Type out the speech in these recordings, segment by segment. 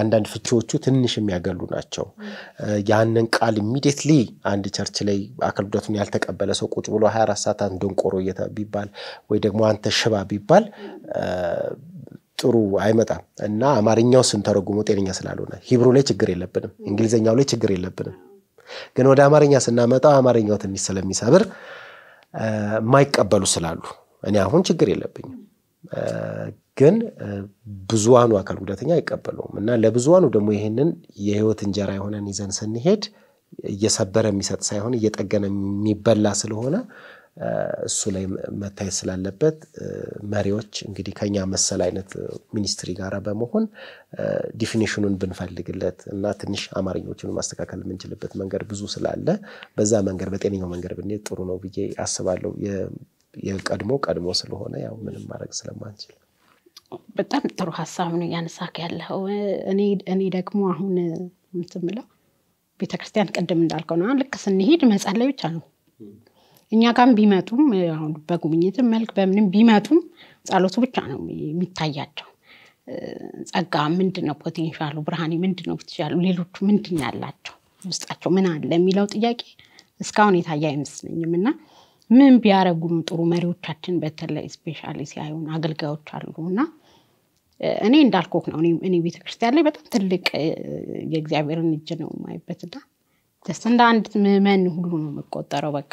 አንዳንድ ፍቺዎቹ ትንሽ የሚያገሉ ናቸው። ያንን ቃል ኢሚዲየትሊ አንድ ቸርች ላይ አካል ጉዳቱን ያልተቀበለ ሰው ቁጭ ብሎ 24 ሰዓት ደንቆሮ ቢባል ወይ ደግሞ አንተ ሽባ ቢባል ጥሩ አይመጣም እና አማርኛው ስንተረጉሞ ጤነኛ ስላልሆነ ሂብሩ ላይ ችግር የለብንም፣ እንግሊዝኛው ላይ ችግር የለብንም። ግን ወደ አማርኛ ስናመጣው አማርኛው ትንሽ ስለሚሰብር የማይቀበሉ ስላሉ እኔ አሁን ችግር የለብኝም። ግን ብዙሃኑ አካል ጉዳተኛ አይቀበለውም እና ለብዙሃኑ ደግሞ ይህንን የህይወት እንጀራ የሆነን ይዘን ስንሄድ እየሰበረ የሚሰጥ ሳይሆን እየጠገነ የሚበላ ስለሆነ እሱ ላይ መታየት ስላለበት መሪዎች እንግዲህ ከኛ መሰል አይነት ሚኒስትሪ ጋር በመሆን ዲፊኒሽኑን ብንፈልግለት እና ትንሽ አማርኞችን ማስተካከል የምንችልበት መንገድ ብዙ ስላለ በዛ መንገድ በጤነኛው መንገድ ብንሄድ ጥሩ ነው ብዬ አስባለሁ። የቀድሞ ቀድሞ ስለሆነ ያው ምንም ማድረግ ስለማንችል በጣም ጥሩ ሀሳብ ነው እያነሳክ ያለው። እኔ ደግሞ አሁን ምትምለው ቤተክርስቲያን ቅድም እንዳልከው ነው። ልክ ስንሄድ መጸለይ ብቻ ነው። እኛ ጋም ቢመጡም አሁን በጉብኝትም መልክ በምንም ቢመጡም ጸሎቱ ብቻ ነው የሚታያቸው። ጸጋ ምንድን ነው ፖቴንሻሉ? ብርሃኔ ምንድን ነው ብትሻሉ? ሌሎቹ ምንድን ያላቸው ውስጣቸው ምን አለ የሚለው ጥያቄ እስካሁን የታየ አይመስለኝም እና ምን ቢያረጉም ጥሩ መሪዎቻችን በተለይ ስፔሻሊ ሲያዩን አገልጋዮች አሉ እና እኔ እንዳልኮክ ነው። እኔ ቤተክርስቲያን ላይ በጣም ትልቅ የእግዚአብሔርን እጅ ነው እና ደስ እንደ አንድ ምዕመን ሁሉ ነው የምቆጠረው። በቃ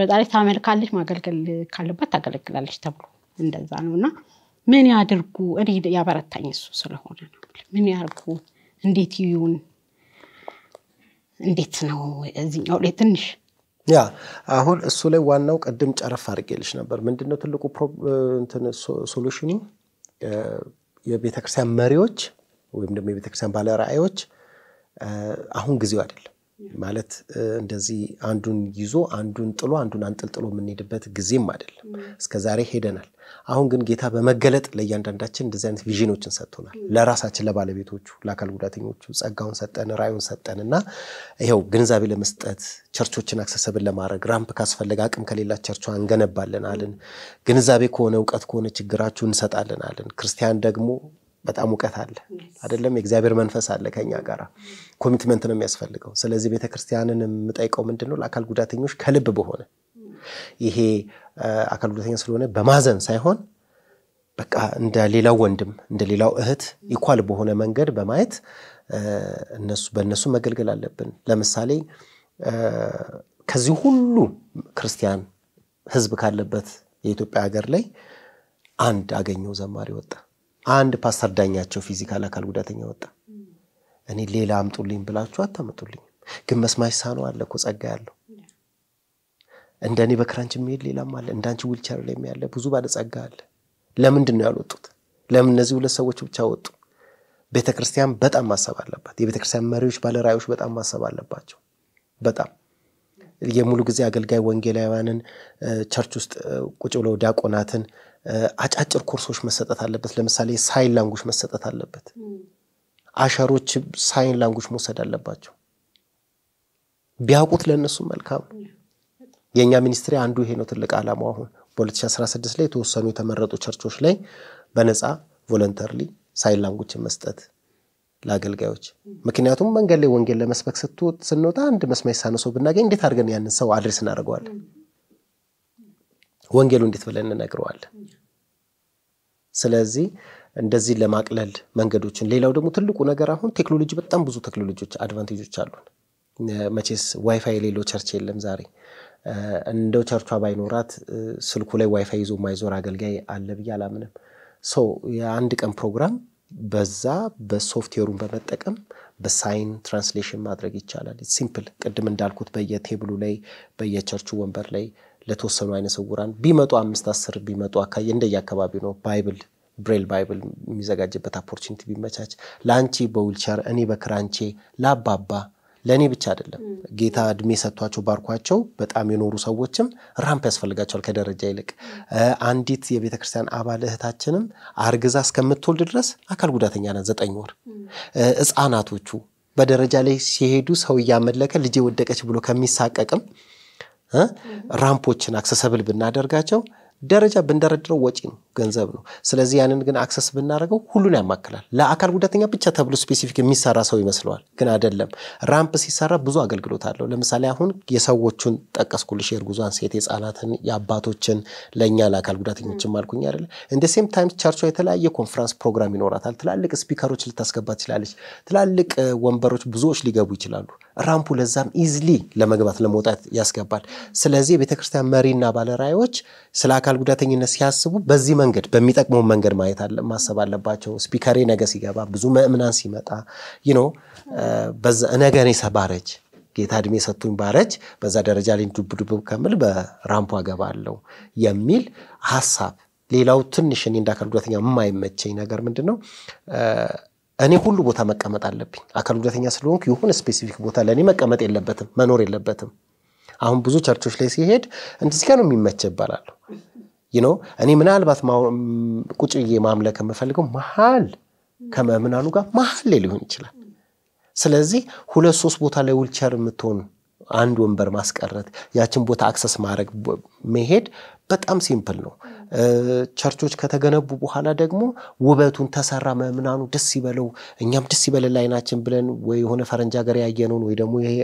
በጣም ታመልካለች፣ ማገልገል ካለባት ታገለግላለች ተብሎ እንደዛ ነው እና ምን ያድርጉ እኔ ያበረታኝ እሱ ስለሆነ ነው። ምን ያድርጉ፣ እንዴት ይሁን? እንዴት ነው እዚህኛው ላይ ትንሽ ያ አሁን እሱ ላይ ዋናው ቅድም ጨረፍ አድርጌልሽ ነበር። ምንድነው ትልቁ ሶሉሽኑ የቤተክርስቲያን መሪዎች ወይም ደግሞ የቤተክርስቲያን ባለራእዮች አሁን ጊዜው አይደለም ማለት እንደዚህ አንዱን ይዞ አንዱን ጥሎ አንዱን አንጠልጥሎ የምንሄድበት ጊዜም አይደለም። እስከ ዛሬ ሄደናል። አሁን ግን ጌታ በመገለጥ ለእያንዳንዳችን እንደዚህ አይነት ቪዥኖችን ሰጥቶናል። ለራሳችን፣ ለባለቤቶቹ፣ ለአካል ጉዳተኞቹ ጸጋውን ሰጠን፣ ራዩን ሰጠን እና ይኸው ግንዛቤ ለመስጠት ቸርቾችን አክሰሰብን ለማድረግ ራምፕ ካስፈለገ አቅም ከሌላ ቸርቾ እንገነባለን አለን። ግንዛቤ ከሆነ እውቀት ከሆነ ችግራችሁ እንሰጣለን አለን። ክርስቲያን ደግሞ በጣም እውቀት አለ አይደለም። የእግዚአብሔር መንፈስ አለ ከኛ ጋር። ኮሚትመንት ነው የሚያስፈልገው። ስለዚህ ቤተክርስቲያንን የምጠይቀው ምንድን ነው? ለአካል ጉዳተኞች ከልብ በሆነ ይሄ አካል ጉዳተኛ ስለሆነ በማዘን ሳይሆን በቃ እንደ ሌላው ወንድም እንደ ሌላው እህት ኢኳል በሆነ መንገድ በማየት እነሱ በእነሱ መገልገል አለብን። ለምሳሌ ከዚህ ሁሉ ክርስቲያን ህዝብ ካለበት የኢትዮጵያ ሀገር ላይ አንድ አገኘው ዘማሪ ወጣ። አንድ ፓስተር ዳኛቸው ፊዚካል አካል ጉዳተኛ ወጣ። እኔ ሌላ አምጡልኝ ብላችሁ አታመጡልኝም። ግን መስማት የተሳነው አለ እኮ ጸጋ ያለው እንደ እኔ በክራንች የሚሄድ ሌላም አለ። እንዳንቺ ዊልቸር ላይ ያለ ብዙ ባለጸጋ አለ። ለምንድን ነው ያልወጡት? ለምን እነዚህ ሁለት ሰዎች ብቻ ወጡ? ቤተ ክርስቲያን በጣም ማሰብ አለባት። የቤተ ክርስቲያን መሪዎች፣ ባለራዕዮች በጣም ማሰብ አለባቸው። በጣም የሙሉ ጊዜ አገልጋይ ወንጌላውያንን ቸርች ውስጥ ቁጭ ብለው ዲያቆናትን አጫጭር ኮርሶች መሰጠት አለበት። ለምሳሌ ሳይን ላንጉጅ መሰጠት አለበት። አሸሮች ሳይን ላንጉጅ መውሰድ አለባቸው። ቢያውቁት ለእነሱ መልካም ነው። የእኛ ሚኒስትሪ አንዱ ይሄ ነው ትልቅ ዓላማው። አሁን በ2016 ላይ የተወሰኑ የተመረጡ ቸርቾች ላይ በነፃ ቮለንተርሊ ሳይን ላንጉች መስጠት ለአገልጋዮች። ምክንያቱም መንገድ ላይ ወንጌል ለመስበክ ስትወጥ ስንወጣ አንድ መስማት ሳነሰው ብናገኝ እንዴት አድርገን ያንን ሰው አድሬስ እናደርገዋለን? ወንጌሉ እንዴት ብለን እንነግረዋለን? ስለዚህ እንደዚህ ለማቅለል መንገዶችን። ሌላው ደግሞ ትልቁ ነገር አሁን ቴክኖሎጂ፣ በጣም ብዙ ቴክኖሎጂዎች አድቫንቴጆች አሉን። መቼስ ዋይፋይ የሌለው ቸርች የለም ዛሬ። እንደው ቸርቿ ባይኖራት ስልኩ ላይ ዋይፋይ ይዞ ማይዞር አገልጋይ አለ ብዬ አላምንም። ሰው የአንድ ቀን ፕሮግራም በዛ በሶፍትዌሩን በመጠቀም በሳይን ትራንስሌሽን ማድረግ ይቻላል። ሲምፕል፣ ቅድም እንዳልኩት በየቴብሉ ላይ በየቸርቹ ወንበር ላይ ለተወሰኑ አይነ ስውራን ቢመጡ አምስት አስር ቢመጡ አካባቢ ነው ባይብል ብሬል ባይብል የሚዘጋጅበት አፖርቹኒቲ ቢመቻች ለአንቺ በዊልቸር እኔ በክራንቼ ለአባባ ለእኔ ብቻ አይደለም ጌታ እድሜ ሰጥቷቸው ባርኳቸው በጣም የኖሩ ሰዎችም ራምፕ ያስፈልጋቸዋል ከደረጃ ይልቅ። አንዲት የቤተ ክርስቲያን አባል እህታችንም አርግዛ እስከምትወልድ ድረስ አካል ጉዳተኛ ናት። ዘጠኝ ወር ህጻናቶቹ በደረጃ ላይ ሲሄዱ ሰው እያመለከ ልጄ ወደቀች ብሎ ከሚሳቀቅም ራምፖችን አክሰሰብል ብናደርጋቸው ደረጃ ብንደረድረው ወጪ ነው። ገንዘብ ነው። ስለዚህ ያንን ግን አክሰስ ብናደርገው ሁሉን ያማክላል። ለአካል ጉዳተኛ ብቻ ተብሎ ስፔሲፊክ የሚሰራ ሰው ይመስለዋል፣ ግን አይደለም። ራምፕ ሲሰራ ብዙ አገልግሎት አለው። ለምሳሌ አሁን የሰዎቹን ጠቀስኩልሽ፣ የእርጉዟን ሴት፣ የህፃናትን፣ የአባቶችን ለእኛ ለአካል ጉዳተኞችም አልኩኝ አይደለ? እንደ ሴም ታይም ቸርቿ የተለያየ ኮንፈረንስ ፕሮግራም ይኖራታል። ትላልቅ ስፒከሮች ልታስገባ ትችላለች። ትላልቅ ወንበሮች ብዙዎች ሊገቡ ይችላሉ። ራምፑ ለዛም ኢዝሊ ለመግባት ለመውጣት ያስገባል። ስለዚህ የቤተክርስቲያን መሪና ባለራእዮች ስለ አካል ጉዳተኝነት ሲያስቡ በዚህ መንገድ በሚጠቅመው መንገድ ማየት አለ ማሰብ አለባቸው። ስፒከሬ ነገ ሲገባ ብዙ ምእምናን ሲመጣ ይኖ uh, ነገ ኔሰ ባረጅ ጌታ እድሜ ሰጥቶኝ ባረጅ በዛ ደረጃ ላይ ዱብዱብ ከምል በራምፖ አገባለሁ የሚል ሀሳብ። ሌላው ትንሽ እኔ እንዳካል ጉዳተኛ የማይመቸኝ ነገር ምንድን ነው? Uh, እኔ ሁሉ ቦታ መቀመጥ አለብኝ። አካል ጉዳተኛ ስለሆንኩ የሆነ ስፔሲፊክ ቦታ ለእኔ መቀመጥ የለበትም መኖር የለበትም። አሁን ብዙ ቸርቾች ላይ ሲሄድ እንደዚህ ጋር ነው የሚመቸ ይባላሉ። ዩኖ እኔ ምናልባት ቁጭዬ ማምለክ የምፈልገው መሀል ከመምናኑ ጋር መሀል ላይ ሊሆን ይችላል። ስለዚህ ሁለት ሶስት ቦታ ላይ ውልቸር የምትሆን አንድ ወንበር ማስቀረት ያችን ቦታ አክሰስ ማድረግ መሄድ በጣም ሲምፕል ነው። ቸርቾች ከተገነቡ በኋላ ደግሞ ውበቱን ተሰራ፣ መምናኑ ደስ ይበለው፣ እኛም ደስ ይበለን አይናችን ብለን ወይ የሆነ ፈረንጅ ሀገር ያየነውን ወይ ደግሞ ይሄ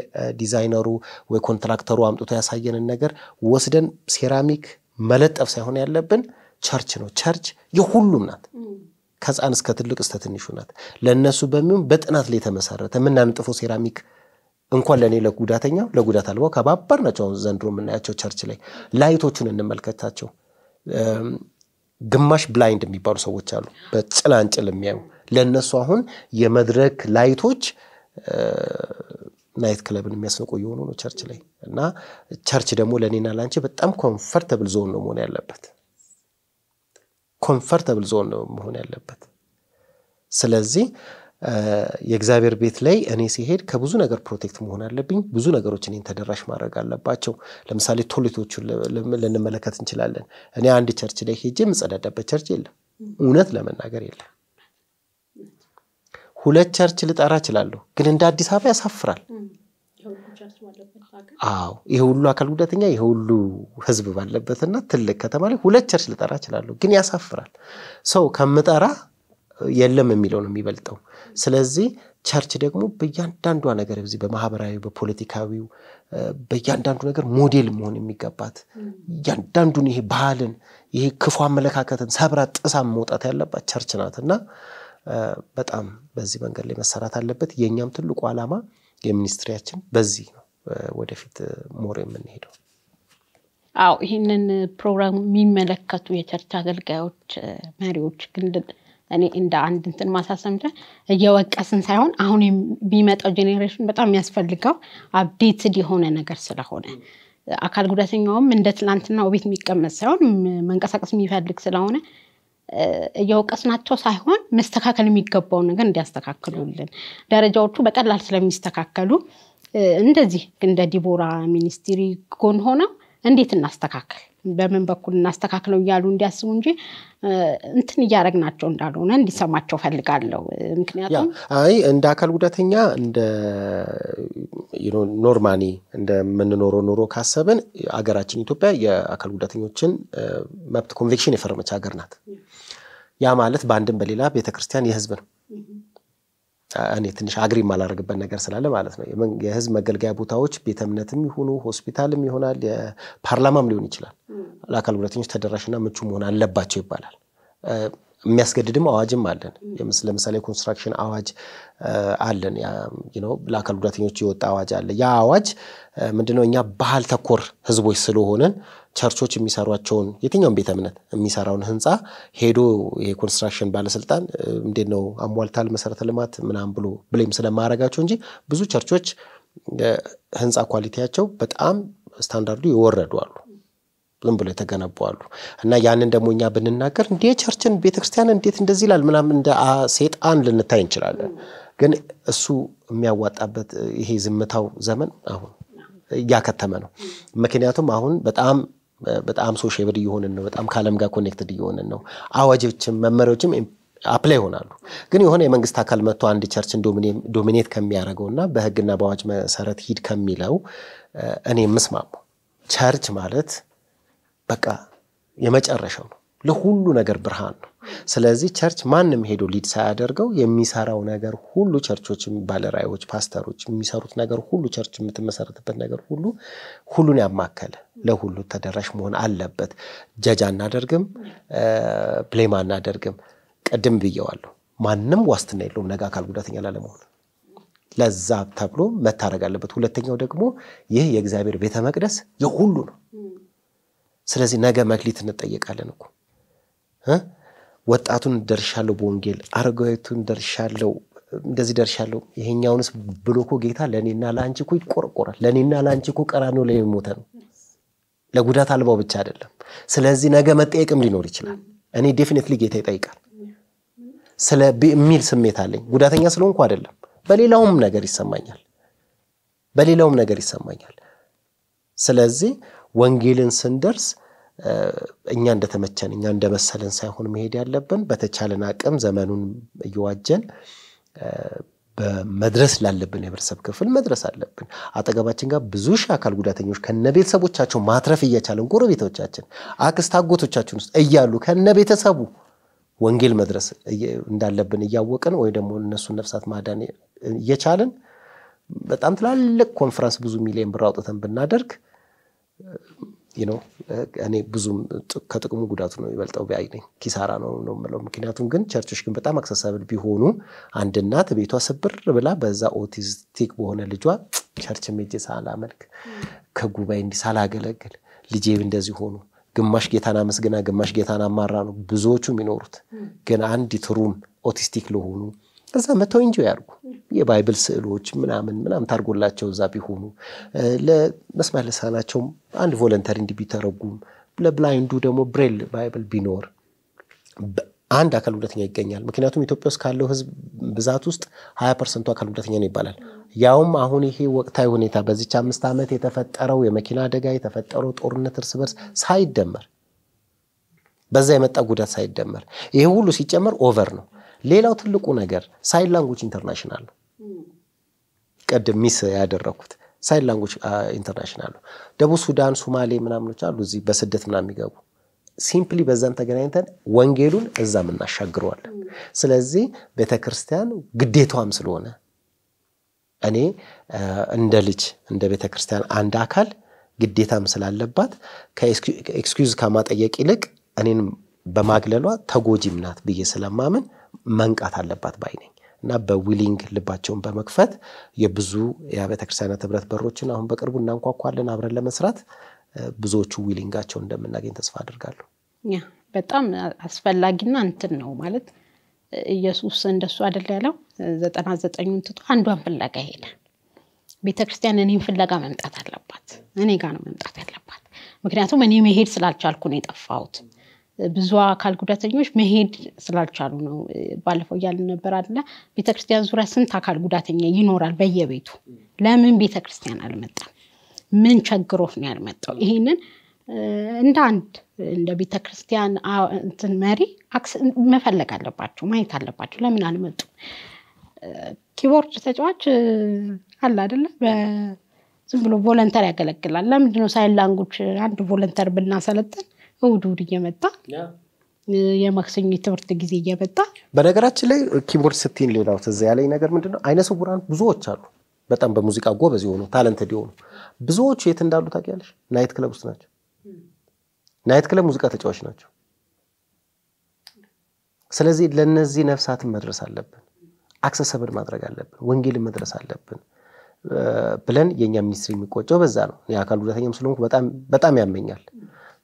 ዲዛይነሩ ወይ ኮንትራክተሩ አምጥቶ ያሳየንን ነገር ወስደን ሴራሚክ መለጠፍ ሳይሆን ያለብን ቸርች ነው። ቸርች የሁሉም ናት። ከህፃን እስከ ትልቅ እስከ ትንሹ ናት። ለእነሱ በሚሆን በጥናት ላይ የተመሰረተ የምናንጥፈው ሴራሚክ እንኳን ለእኔ ለጉዳተኛ ለጉዳት አልባው ከባባር ናቸው። ዘንድሮ የምናያቸው ቸርች ላይ ላይቶቹን እንመልከታቸው። ግማሽ ብላይንድ የሚባሉ ሰዎች አሉ፣ በጭላንጭል የሚያዩ ለእነሱ አሁን የመድረክ ላይቶች ናይት ክለብን የሚያስንቁ የሆኑ ነው ቸርች ላይ እና ቸርች ደግሞ ለእኔና ላንቺ በጣም ኮንፈርተብል ዞን ነው መሆን ያለበት። ኮንፈርተብል ዞን ነው መሆን ያለበት። ስለዚህ የእግዚአብሔር ቤት ላይ እኔ ሲሄድ ከብዙ ነገር ፕሮቴክት መሆን አለብኝ። ብዙ ነገሮች እኔን ተደራሽ ማድረግ አለባቸው። ለምሳሌ ቶሌቶቹን ልንመለከት እንችላለን። እኔ አንድ ቸርች ላይ ሄጄ የምጸዳዳበት ቸርች የለም፣ እውነት ለመናገር የለም። ሁለት ቸርች ልጠራ እችላለሁ፣ ግን እንደ አዲስ አበባ ያሳፍራል። አዎ ይሄ ሁሉ አካል ጉዳተኛ ይሄ ሁሉ ህዝብ ባለበትና ትልቅ ከተማ ላይ ሁለት ቸርች ልጠራ እችላለሁ፣ ግን ያሳፍራል። ሰው ከምጠራ የለም የሚለው ነው የሚበልጠው። ስለዚህ ቸርች ደግሞ በእያንዳንዷ ነገር እዚህ በማህበራዊ በፖለቲካዊው በእያንዳንዱ ነገር ሞዴል መሆን የሚገባት እያንዳንዱን ይሄ ባህልን ይሄ ክፉ አመለካከትን ሰብራ ጥሳ መውጣት ያለባት ቸርች ናት እና በጣም በዚህ መንገድ ላይ መሰራት አለበት። የእኛም ትልቁ ዓላማ የሚኒስትሪያችን በዚህ ነው ወደፊት ሞር የምንሄደው። አዎ ይህንን ፕሮግራም የሚመለከቱ የቸርች አገልጋዮች መሪዎች ግን እኔ እንደ አንድ እንትን ማሳሰብ እየወቀስን ሳይሆን አሁን የሚመጣው ጄኔሬሽን በጣም የሚያስፈልገው አብዴትድ የሆነ ነገር ስለሆነ አካል ጉዳተኛውም እንደ ትላንትና ቤት የሚቀመጥ ሳይሆን መንቀሳቀስ የሚፈልግ ስለሆነ እየወቀስናቸው ሳይሆን መስተካከል የሚገባውን ነገር እንዲያስተካክሉልን ደረጃዎቹ በቀላል ስለሚስተካከሉ እንደዚህ እንደ ዲቦራ ሚኒስትሪ ጎን ሆነው እንዴት እናስተካከል በምን በኩል እናስተካክለው እያሉ እንዲያስቡ እንጂ እንትን እያደረግናቸው እንዳልሆነ እንዲሰማቸው ፈልጋለሁ። ምክንያቱም አይ እንደ አካል ጉዳተኛ እንደ ኖርማኒ እንደምንኖረው ኖሮ ካሰብን አገራችን ኢትዮጵያ የአካል ጉዳተኞችን መብት ኮንቬክሽን የፈረመች ሀገር ናት። ያ ማለት በአንድም በሌላ ቤተክርስቲያን የህዝብ ነው። እኔ ትንሽ አግሪ የማላደርግበት ነገር ስላለ ማለት ነው። የህዝብ መገልገያ ቦታዎች ቤተ እምነትም ይሁኑ ሆስፒታልም ይሆናል የፓርላማም ሊሆን ይችላል። ለአካል ጉዳተኞች ተደራሽና ምቹ መሆን አለባቸው ይባላል። የሚያስገድድም አዋጅም አለን። ለምሳሌ ኮንስትራክሽን አዋጅ አለን፣ ለአካል ጉዳተኞች የወጣ አዋጅ አለ። ያ አዋጅ ምንድነው? እኛ ባህል ተኮር ህዝቦች ስለሆነን ቸርቾች የሚሰሯቸውን የትኛውን ቤተ እምነት የሚሰራውን ህንፃ ሄዶ ኮንስትራክሽን ባለስልጣን እንዴት ነው አሟልታል መሰረተ ልማት ምናም ብሎ ብሌም ስለማያረጋቸው እንጂ ብዙ ቸርቾች ህንፃ ኳሊቲያቸው በጣም ስታንዳርዱ የወረዱ አሉ። ዝም ብሎ የተገነቡ አሉ እና ያንን ደግሞ እኛ ብንናገር እንዴ ቸርችን ቤተክርስቲያን እንዴት እንደዚህ ይላል ምናም እንደ ሴጣን ልንታይ እንችላለን። ግን እሱ የሚያዋጣበት ይሄ ዝምታው ዘመን አሁን እያከተመ ነው። ምክንያቱም አሁን በጣም በጣም ሶሻብል እየሆንን ነው። በጣም ከዓለም ጋር ኮኔክትድ እየሆንን ነው። አዋጆችም መመሪያዎችም አፕላይ ይሆናሉ። ግን የሆነ የመንግስት አካል መጥቶ አንድ ቸርችን ዶሚኔት ከሚያደርገው እና በህግና በአዋጅ መሰረት ሂድ ከሚለው እኔ የምስማሙ ቸርች ማለት በቃ የመጨረሻው ነው። ለሁሉ ነገር ብርሃን ነው። ስለዚህ ቸርች ማንም ሄዶ ሊድ ሳያደርገው የሚሰራው ነገር ሁሉ ቸርቾች፣ ባለራእዮች፣ ፓስተሮች የሚሰሩት ነገር ሁሉ ቸርች የምትመሰረትበት ነገር ሁሉ ሁሉን ያማከለ ለሁሉ ተደራሽ መሆን አለበት። ጀጅ አናደርግም፣ ፕሌም አናደርግም። ቅድም ብየዋለሁ፣ ማንም ዋስትና የለውም ነገ አካል ጉዳተኛ ላለመሆን። ለዛ ተብሎ መታረግ አለበት። ሁለተኛው ደግሞ ይህ የእግዚአብሔር ቤተ መቅደስ የሁሉ ነው። ስለዚህ ነገ መክሊት እንጠየቃለን እኮ ወጣቱን ደርሻለሁ በወንጌል አረጋዊቱን ደርሻለሁ እንደዚህ ደርሻለሁ። ይሄኛውንስ ብሎ እኮ ጌታ ለእኔና ለአንቺ እኮ ይቆረቆራል። ለእኔና ለአንቺ እኮ ቀራንዮ ላይ የሞተ ነው። ለጉዳት አልባው ብቻ አይደለም። ስለዚህ ነገ መጠየቅም ሊኖር ይችላል። እኔ ዴፊኒትሊ ጌታ ይጠይቃል ስለ የሚል ስሜት አለኝ። ጉዳተኛ ስለሆንኩ አይደለም፣ በሌላውም ነገር ይሰማኛል፣ በሌላውም ነገር ይሰማኛል። ስለዚህ ወንጌልን ስንደርስ እኛ እንደተመቸን እኛ እንደመሰለን ሳይሆን መሄድ ያለብን በተቻለን አቅም ዘመኑን እየዋጀን በመድረስ ላለብን የህብረተሰብ ክፍል መድረስ አለብን። አጠገባችን ጋር ብዙ ሺህ አካል ጉዳተኞች ከነ ቤተሰቦቻቸው ማትረፍ እየቻለን ጎረቤቶቻችን፣ አክስት አጎቶቻችን ውስጥ እያሉ ከነ ቤተሰቡ ወንጌል መድረስ እንዳለብን እያወቅን ወይ ደግሞ እነሱን ነፍሳት ማዳን እየቻልን በጣም ትላልቅ ኮንፈረንስ ብዙ ሚሊዮን ብር አውጥተን ብናደርግ Eh, እኔ ብዙም ከጥቅሙ ጉዳቱ ነው የሚበልጠው ቢያይ ነኝ ኪሳራ ነው ነው የምለው። ምክንያቱም ግን ቸርቾች ግን በጣም አክሰሳብል ቢሆኑ አንድ እናት ቤቷ ስብር ብላ በዛ ኦቲስቲክ በሆነ ልጇ ቸርች ሜጅ ሳላመልክ ከጉባኤ እንዲህ ሳላገለግል ልጄ እንደዚህ ሆኑ ግማሽ ጌታን አመስግና ግማሽ ጌታን አማራ ነው ብዙዎቹ የሚኖሩት። ግን አንድ ትሩም ኦቲስቲክ ለሆኑ እዛ መተው እንጂ ያርጉ የባይብል ስዕሎች ምናምን ምናምን ታርጎላቸው እዛ ቢሆኑ ለመስማት ለሳናቸውም አንድ ቮለንተሪ እንዲህ ቢተረጉም ለብላይንዱ ደግሞ ብሬል ባይብል ቢኖር አንድ አካል ጉዳተኛ ይገኛል። ምክንያቱም ኢትዮጵያ ውስጥ ካለው ህዝብ ብዛት ውስጥ ሀያ ፐርሰንቱ አካል ጉዳተኛ ነው ይባላል። ያውም አሁን ይሄ ወቅታዊ ሁኔታ በዚች አምስት ዓመት የተፈጠረው የመኪና አደጋ የተፈጠረው ጦርነት እርስ በርስ ሳይደመር በዛ የመጣ ጉዳት ሳይደመር ይሄ ሁሉ ሲጨመር ኦቨር ነው። ሌላው ትልቁ ነገር ሳይን ላንጉጅ ኢንተርናሽናል ነው። ቅድም ሚስ ያደረኩት ሳይን ላንጉጅ ኢንተርናሽናል ነው። ደቡብ ሱዳን፣ ሱማሌ ምናምኖች አሉ እዚህ በስደት ምናምን የሚገቡ ሲምፕሊ በዛን ተገናኝተን ወንጌሉን እዛም እናሻግረዋለን። ስለዚህ ቤተክርስቲያን ግዴታዋም ስለሆነ እኔ uh, እንደ ልጅ እንደ ቤተክርስቲያን አንድ አካል ግዴታም ስላለባት ከኤክስኪዩዝ ከማጠየቅ ይልቅ እኔን በማግለሏ ተጎጂም ናት ብዬ ስለማምን መንቃት አለባት ባይ ነኝ እና በዊሊንግ ልባቸውን በመክፈት የብዙ የአብያተ ክርስቲያናት ህብረት በሮችን አሁን በቅርቡ እናንኳኳለን አብረን ለመስራት ብዙዎቹ ዊሊንጋቸውን እንደምናገኝ ተስፋ አድርጋለሁ። በጣም አስፈላጊና እንትን ነው ማለት ኢየሱስ እንደሱ አደለ ያለው ዘጠና ዘጠኙን ትቶ አንዷን ፍለጋ ሄደ። ቤተ ክርስቲያን እኔም ፍለጋ መምጣት አለባት፣ እኔ ጋር ነው መምጣት ያለባት። ምክንያቱም እኔ መሄድ ስላልቻልኩ ነው የጠፋሁት። ብዙ አካል ጉዳተኞች መሄድ ስላልቻሉ ነው። ባለፈው እያልን ነበር አለ ቤተክርስቲያን ዙሪያ ስንት አካል ጉዳተኛ ይኖራል በየቤቱ። ለምን ቤተክርስቲያን አልመጣም? ምን ቸግሮት ነው ያልመጣው? ይህንን እንደ አንድ እንደ ቤተክርስቲያን እንትን መሪ መፈለግ አለባቸው፣ ማየት አለባቸው። ለምን አልመጡም? ኪቦርድ ተጫዋች አለ አደለ ዝም ብሎ ቮለንተር ያገለግላል። ለምንድነው ሳይን አንድ ቮለንተር ብናሰለጥን እሑድ እሑድ እየመጣ የማክሰኞ የትምህርት ጊዜ እየመጣ በነገራችን ላይ ኪቦርድ ስቲን ሌላው ትዝ ያለኝ ነገር ምንድን አይነ ስውራን ብዙዎች አሉ በጣም በሙዚቃ ጎበዝ የሆኑ ታለንትድ የሆኑ ብዙዎቹ የት እንዳሉ ታውቂያለሽ? ናይት ክለብ ውስጥ ናቸው። ናይት ክለብ ሙዚቃ ተጫዋች ናቸው። ስለዚህ ለነዚህ ነፍሳትን መድረስ አለብን፣ አክሰሰብል ማድረግ አለብን፣ ወንጌልን መድረስ አለብን ብለን የእኛ ሚኒስትሪ የሚቆጨው በዛ ነው። የአካል ጉዳተኛም ስለሆንኩ በጣም ያመኛል።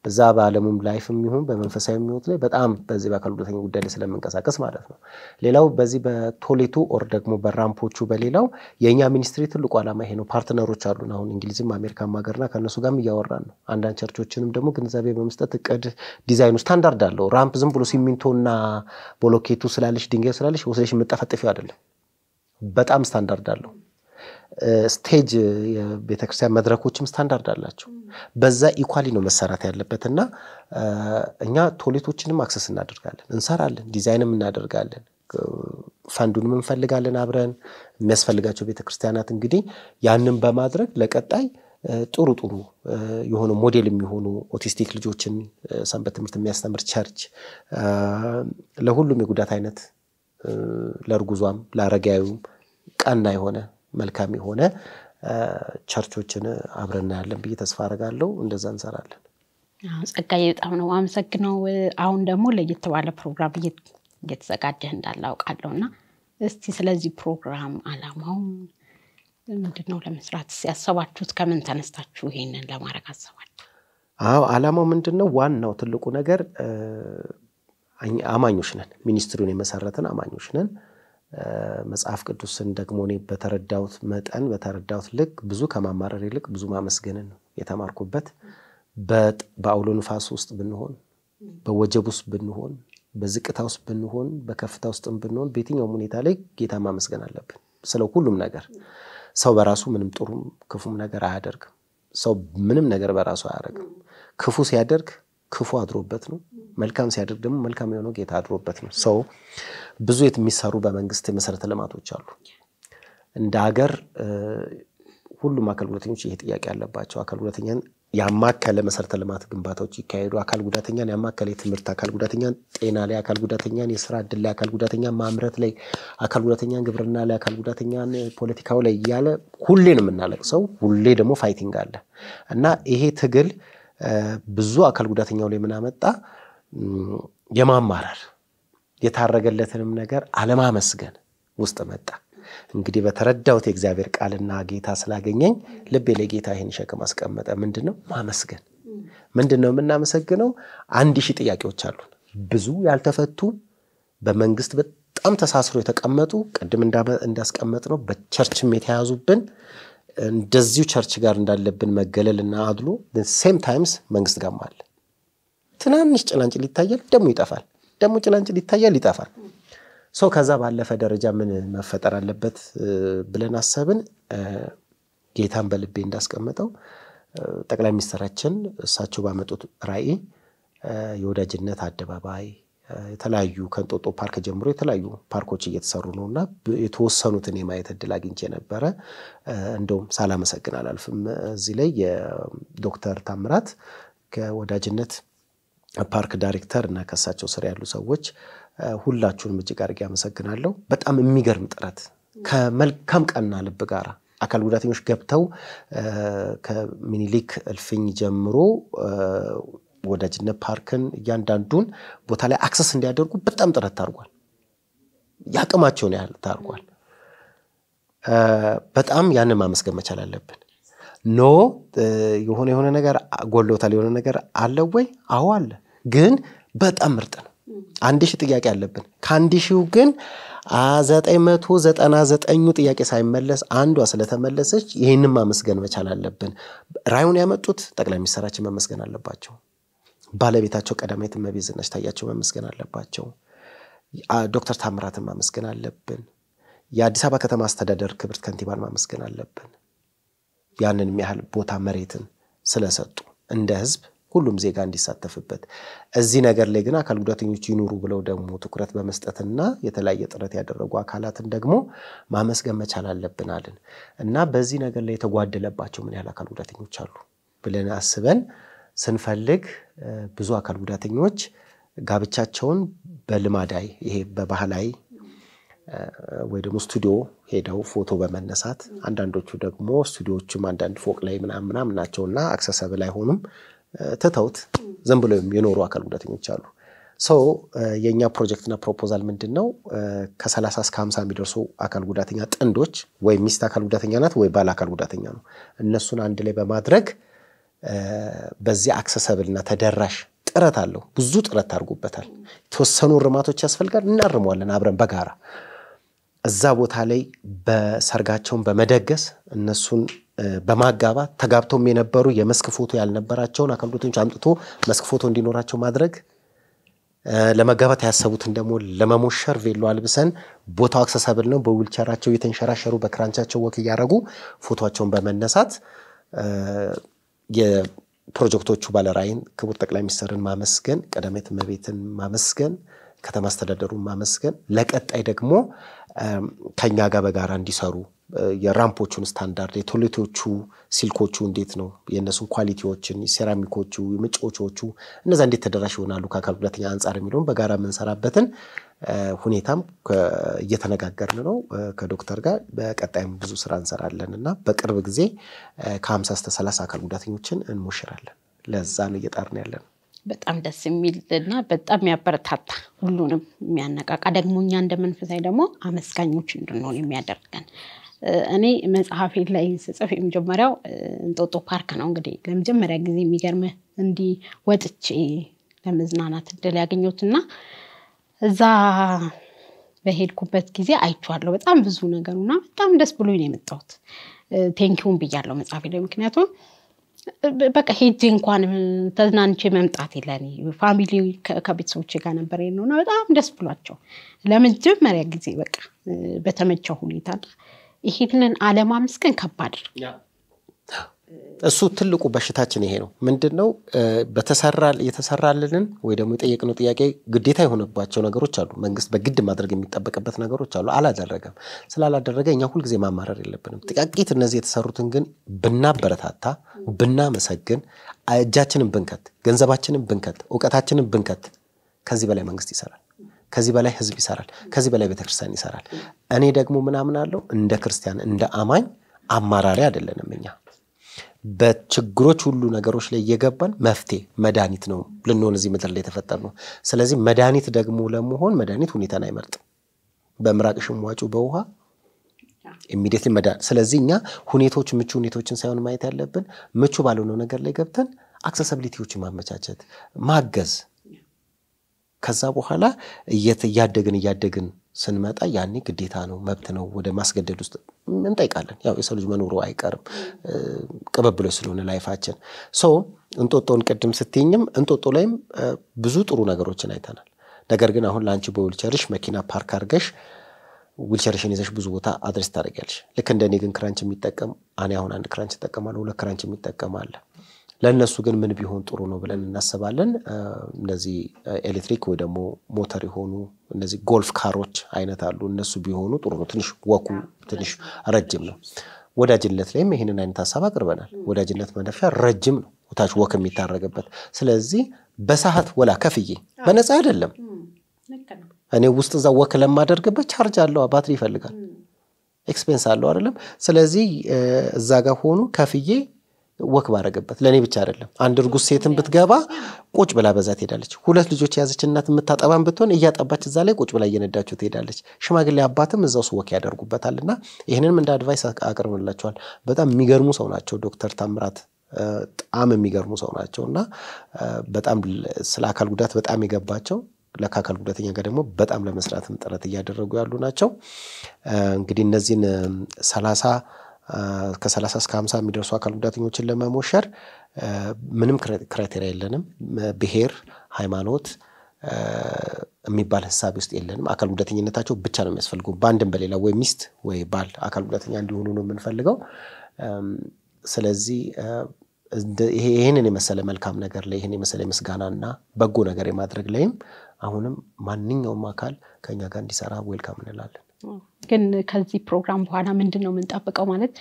በዛ በዓለሙም ላይፍም ይሁን በመንፈሳዊ ህይወት ላይ በጣም በዚህ በአካል ጉዳተኛ ጉዳይ ላይ ስለምንቀሳቀስ ማለት ነው። ሌላው በዚህ በቶሌቱ ኦር ደግሞ በራምፖቹ በሌላው የእኛ ሚኒስትሪ ትልቁ ዓላማ ይሄ ነው። ፓርትነሮች አሉን። አሁን እንግሊዝም አሜሪካም ሀገርና ከእነሱ ጋርም እያወራን ነው። አንዳንድ ቸርቾችንም ደግሞ ግንዛቤ በመስጠት እቅድ ዲዛይኑ ስታንዳርድ አለው። ራምፕ ዝም ብሎ ሲሚንቶና ቦሎኬቱ ስላለሽ ድንጋይ ስላለሽ ወስደሽ የምጠፈጥፊው አይደለም። በጣም ስታንዳርድ አለው። ስቴጅ የቤተክርስቲያን መድረኮችም ስታንዳርድ አላቸው። በዛ ኢኳሊ ነው መሰራት ያለበት እና እኛ ቶሌቶችንም አክሰስ እናደርጋለን፣ እንሰራለን፣ ዲዛይንም እናደርጋለን፣ ፈንዱንም እንፈልጋለን አብረን የሚያስፈልጋቸው ቤተክርስቲያናት እንግዲህ ያንን በማድረግ ለቀጣይ ጥሩ ጥሩ የሆነ ሞዴል የሚሆኑ ኦቲስቲክ ልጆችን ሰንበት ትምህርት የሚያስተምር ቸርች ለሁሉም የጉዳት አይነት ለእርጉዟም ለአረጋዩም ቀና የሆነ መልካም የሆነ ቸርቾችን አብረና ያለን ብዬ ተስፋ አደርጋለሁ። እንደዛ እንሰራለን። ጸጋዬ በጣም ነው አመሰግነው። አሁን ደግሞ ለየት ባለ ፕሮግራም እየተዘጋጀህ እንዳለ አውቃለሁ እና እስቲ ስለዚህ ፕሮግራም አላማው ምንድነው? ለመስራት ያሰባችሁት ከምን ተነስታችሁ ይሄንን ለማድረግ አሰባችሁ? አዎ አላማው ምንድን ነው? ዋናው ትልቁ ነገር አማኞች ነን። ሚኒስትሩን የመሰረትን አማኞች ነን። መጽሐፍ ቅዱስን ደግሞ እኔ በተረዳሁት መጠን በተረዳሁት ልክ ብዙ ከማማረር ይልቅ ብዙ ማመስገንን የተማርኩበት። በአውሎ ንፋስ ውስጥ ብንሆን፣ በወጀብ ውስጥ ብንሆን፣ በዝቅታ ውስጥ ብንሆን፣ በከፍታ ውስጥም ብንሆን፣ በየትኛውም ሁኔታ ላይ ጌታ ማመስገን አለብን ስለ ሁሉም ነገር። ሰው በራሱ ምንም ጥሩም ክፉም ነገር አያደርግም። ሰው ምንም ነገር በራሱ አያደርግም። ክፉ ሲያደርግ ክፉ አድሮበት ነው። መልካም ሲያደርግ ደግሞ መልካም የሆነው ጌታ አድሮበት ነው። ሰው ብዙ የሚሰሩ በመንግስት መሰረተ ልማቶች አሉ። እንደ ሀገር ሁሉም አካል ጉዳተኞች ይሄ ጥያቄ ያለባቸው አካል ጉዳተኛን ያማከለ መሰረተ ልማት ግንባታዎች ይካሄዱ። አካል ጉዳተኛን ያማከለ የትምህርት፣ አካል ጉዳተኛን ጤና ላይ፣ አካል ጉዳተኛን የስራ እድል ላይ፣ አካል ጉዳተኛን ማምረት ላይ፣ አካል ጉዳተኛን ግብርና ላይ፣ አካል ጉዳተኛን ፖለቲካው ላይ እያለ ሁሌ ነው የምናለቅሰው። ሁሌ ደግሞ ፋይቲንግ አለ እና ይሄ ትግል ብዙ አካል ጉዳተኛው ላይ ምናመጣ የማማረር የታረገለትንም ነገር አለማመስገን ውስጥ መጣ። እንግዲህ በተረዳሁት የእግዚአብሔር ቃልና ጌታ ስላገኘኝ ልቤ ለጌታ ይህን ሸክም አስቀመጠ። ምንድን ነው ማመስገን? ምንድን ነው የምናመሰግነው? አንድ ሺህ ጥያቄዎች አሉ ብዙ ያልተፈቱ በመንግስት በጣም ተሳስሮ የተቀመጡ ቅድም እንዳስቀመጥ ነው በቸርችም የተያዙብን እንደዚሁ ቸርች ጋር እንዳለብን መገለል እና አድሎ ሴም ታይምስ መንግስት ጋርም አለ። ትናንሽ ጭላንጭል ይታያል፣ ደግሞ ይጠፋል። ደግሞ ጭላንጭል ይታያል፣ ይጠፋል። ሰው ከዛ ባለፈ ደረጃ ምን መፈጠር አለበት ብለን አሰብን። ጌታን በልቤ እንዳስቀመጠው ጠቅላይ ሚኒስትራችን እሳቸው ባመጡት ራዕይ የወዳጅነት አደባባይ የተለያዩ ከእንጦጦ ፓርክ ጀምሮ የተለያዩ ፓርኮች እየተሰሩ ነው እና የተወሰኑትን የማየት እድል አግኝቼ ነበረ። እንደውም ሳላመሰግን አላልፍም። እዚህ ላይ የዶክተር ታምራት ከወዳጅነት ፓርክ ዳይሬክተር እና ከሳቸው ስር ያሉ ሰዎች ሁላችሁንም እጅግ አድርጌ አመሰግናለሁ። በጣም የሚገርም ጥረት ከመልካም ቀና ልብ ጋር አካል ጉዳተኞች ገብተው ከሚኒሊክ እልፍኝ ጀምሮ ወዳጅነት ፓርክን እያንዳንዱን ቦታ ላይ አክሰስ እንዲያደርጉ በጣም ጥረት ታርጓል። የአቅማቸውን ያህል ታርጓል። በጣም ያንን ማመስገን መቻል አለብን። ኖ የሆነ የሆነ ነገር ጎሎታል፣ የሆነ ነገር አለ ወይ? አዎ አለ፣ ግን በጣም ምርጥ ነው። አንድ ሺህ ጥያቄ አለብን። ከአንድ ሺው ግን ዘጠኝ መቶ ዘጠና ዘጠኙ ጥያቄ ሳይመለስ አንዷ ስለተመለሰች ይህንን ማመስገን መቻል አለብን። ራዩን ያመጡት ጠቅላይ ሚኒስትራችን መመስገን አለባቸው። ባለቤታቸው ቀዳማዊት እመቤት ዝናሽ ታያቸው መመስገን አለባቸው። ዶክተር ታምራትን ማመስገን አለብን። የአዲስ አበባ ከተማ አስተዳደር ክብርት ከንቲባን ማመስገን አለብን። ያንንም ያህል ቦታ መሬትን ስለሰጡ እንደ ህዝብ ሁሉም ዜጋ እንዲሳተፍበት እዚህ ነገር ላይ ግን አካል ጉዳተኞች ይኑሩ ብለው ደግሞ ትኩረት በመስጠትና የተለያየ ጥረት ያደረጉ አካላትን ደግሞ ማመስገን መቻል አለብን አልን እና በዚህ ነገር ላይ የተጓደለባቸው ምን ያህል አካል ጉዳተኞች አሉ ብለን አስበን ስንፈልግ ብዙ አካል ጉዳተኞች ጋብቻቸውን በልማዳይ ይሄ በባህላዊ ወይ ደግሞ ስቱዲዮ ሄደው ፎቶ በመነሳት አንዳንዶቹ ደግሞ ስቱዲዮዎቹም አንዳንድ ፎቅ ላይ ምናምን ምናምን ናቸውና አክሰሰብል አይሆኑም ትተውት ዝም ብሎ የኖሩ አካል ጉዳተኞች አሉ። ሰው የእኛ ፕሮጀክትና ፕሮፖዛል ምንድን ነው? ከ30 እስከ 50 የሚደርሱ አካል ጉዳተኛ ጥንዶች ወይ ሚስት አካል ጉዳተኛ ናት ወይ ባል አካል ጉዳተኛ ነው። እነሱን አንድ ላይ በማድረግ በዚህ አክሰሰብልና ተደራሽ ጥረት አለው። ብዙ ጥረት ታርጉበታል። የተወሰኑ እርማቶች ያስፈልጋል። እናርመዋለን አብረን በጋራ እዛ ቦታ ላይ በሰርጋቸውን በመደገስ እነሱን በማጋባት ተጋብተውም የነበሩ የመስክ ፎቶ ያልነበራቸውን አካል አምጥቶ መስክ ፎቶ እንዲኖራቸው ማድረግ ለመጋባት ያሰቡትን ደግሞ ለመሞሸር ቬሎ አልብሰን ቦታው አክሰሰብል ነው። በዊልቸራቸው እየተንሸራሸሩ በክራንቻቸው ወክ እያደረጉ ፎቶቸውን በመነሳት የፕሮጀክቶቹ ባለራይን ክቡር ጠቅላይ ሚኒስትርን ማመስገን፣ ቀዳማዊት እመቤትን ማመስገን፣ ከተማ አስተዳደሩን ማመስገን፣ ለቀጣይ ደግሞ ከኛ ጋር በጋራ እንዲሰሩ የራምፖቹን ስታንዳርድ የቶሌቶቹ ሲልኮቹ እንዴት ነው የእነሱን ኳሊቲዎችን ሴራሚኮቹ የመጫወቻዎቹ እነዛ እንዴት ተደራሽ ይሆናሉ ከአካል ጉዳተኛ አንጻር የሚለውን በጋራ የምንሰራበትን ሁኔታም እየተነጋገርን ነው ከዶክተር ጋር። በቀጣይም ብዙ ስራ እንሰራለን እና በቅርብ ጊዜ ከ50 እስከ 30 አካል ጉዳተኞችን እንሞሽራለን። ለዛ ነው እየጣርን ያለን። በጣም ደስ የሚል እና በጣም የሚያበረታታ ሁሉንም የሚያነቃቃ ደግሞ እኛ እንደ መንፈሳዊ ደግሞ አመስጋኞች እንድንሆን የሚያደርገን እኔ መጽሐፌ ላይ ስጽፍ የመጀመሪያው እንጦጦ ፓርክ ነው። እንግዲህ ለመጀመሪያ ጊዜ የሚገርምህ እንዲህ ወጥቼ ለመዝናናት እድል ያገኘሁት እና እዛ በሄድኩበት ጊዜ አይቼዋለሁ በጣም ብዙ ነገሩ እና በጣም ደስ ብሎኝ ነው የመጣሁት። ቴንኪውን ብያለሁ መጽሐፌ ላይ ምክንያቱም በቃ ሄጄ እንኳን ተዝናንቼ መምጣት ለኔ ፋሚሊ ከቤተሰቦቼ ጋር ነበር ነው እና በጣም ደስ ብሏቸው ለመጀመሪያ ጊዜ በቃ በተመቸው ሁኔታ ይሄንን አለማመስገን ከባድ ነው። እሱ ትልቁ በሽታችን ይሄ ነው። ምንድን ነው የተሰራልንን ወይ ደግሞ የጠየቅነው ጥያቄ ግዴታ የሆነባቸው ነገሮች አሉ። መንግስት በግድ ማድረግ የሚጠበቅበት ነገሮች አሉ፣ አላደረገም። ስላላደረገ እኛ ሁልጊዜ ማማረር የለብንም። ጥቃቂት እነዚህ የተሰሩትን ግን ብናበረታታ፣ ብናመሰግን፣ እጃችንን ብንከት፣ ገንዘባችንን ብንከት፣ እውቀታችንን ብንከት፣ ከዚህ በላይ መንግስት ይሰራል። ከዚህ በላይ ህዝብ ይሰራል። ከዚህ በላይ ቤተክርስቲያን ይሰራል። እኔ ደግሞ ምናምን አለው እንደ ክርስቲያን እንደ አማኝ አማራሪ አይደለንም እኛ በችግሮች ሁሉ ነገሮች ላይ እየገባን መፍትሄ መድኃኒት ነው ልንሆን እዚህ ምድር ላይ የተፈጠር ነው። ስለዚህ መድኃኒት ደግሞ ለመሆን መድኃኒት ሁኔታን አይመርጥም። በምራቅ ሽሟጩ በውሃ ኢሚዲየትሊ መዳን። ስለዚህ እኛ ሁኔታዎች ምቹ ሁኔታዎችን ሳይሆን ማየት ያለብን ምቹ ባልሆነው ነገር ላይ ገብተን አክሰሰብሊቲዎችን ማመቻቸት፣ ማገዝ ከዛ በኋላ እያደግን እያደግን ስንመጣ ያኔ ግዴታ ነው መብት ነው ወደ ማስገደድ ውስጥ እንጠይቃለን። ያው የሰው ልጅ መኖሩ አይቀርም ቅብብሎች ስለሆነ ላይፋችን። ሶ እንጦጦን ቅድም ስትኝም እንጦጦ ላይም ብዙ ጥሩ ነገሮችን አይተናል። ነገር ግን አሁን ለአንቺ በዊልቸርሽ መኪና ፓርክ አድርገሽ ዊልቸርሽን ይዘሽ ብዙ ቦታ አድረስ ታደርጊያለሽ። ልክ እንደኔ ግን ክራንች የሚጠቀም እኔ አሁን አንድ ክራንች እጠቀማለሁ፣ ሁለት ክራንች የሚጠቀማለ ለእነሱ ግን ምን ቢሆን ጥሩ ነው ብለን እናስባለን። እነዚህ ኤሌክትሪክ ወይ ደግሞ ሞተር የሆኑ እነዚህ ጎልፍ ካሮች አይነት አሉ። እነሱ ቢሆኑ ጥሩ ነው። ትንሽ ወኩ ትንሽ ረጅም ነው። ወዳጅነት ላይም ይህንን አይነት ሀሳብ አቅርበናል። ወዳጅነት መናፈሻ ረጅም ነው፣ ታች ወክ የሚታረግበት። ስለዚህ በሰዓት ወላ ከፍዬ በነፃ አይደለም። እኔ ውስጥ እዛ ወክ ለማደርግበት ቻርጅ አለው፣ ባትሪ ይፈልጋል፣ ኤክስፔንስ አለው አይደለም። ስለዚህ እዛ ጋር ሆኑ ከፍዬ ወክ ባረገበት ለእኔ ብቻ አይደለም። አንድ እርጉዝ ሴትን ብትገባ ቁጭ ብላ በዛ ትሄዳለች። ሁለት ልጆች የያዘች እናት የምታጠባን ብትሆን እያጠባች እዛ ላይ ቁጭ ብላ እየነዳችው ትሄዳለች። ሽማግሌ አባትም እዛው ወክ ያደርጉበታል እና ይህንንም እንደ አድቫይስ አቅርብላቸዋል። በጣም የሚገርሙ ሰው ናቸው ዶክተር ታምራት ጣም የሚገርሙ ሰው ናቸው እና በጣም ስለ አካል ጉዳት በጣም የገባቸው ከአካል ጉዳተኛ ጋር ደግሞ በጣም ለመስራትም ጥረት እያደረጉ ያሉ ናቸው። እንግዲህ እነዚህን ሰላሳ ከ30 እስከ 50 የሚደርሱ አካል ጉዳተኞችን ለመሞሸር ምንም ክራይቴሪያ የለንም። ብሔር፣ ሃይማኖት የሚባል ህሳቤ ውስጥ የለንም። አካል ጉዳተኝነታቸው ብቻ ነው የሚያስፈልጉ። በአንድም በሌላ ወይ ሚስት ወይ ባል አካል ጉዳተኛ እንዲሆኑ ነው የምንፈልገው። ስለዚህ ይህንን የመሰለ መልካም ነገር ላይ ይህን የመሰለ ምስጋናና በጎ ነገር የማድረግ ላይም አሁንም ማንኛውም አካል ከኛ ጋር እንዲሰራ ዌልካም እንላለን። ግን ከዚህ ፕሮግራም በኋላ ምንድን ነው የምንጠብቀው? ማለት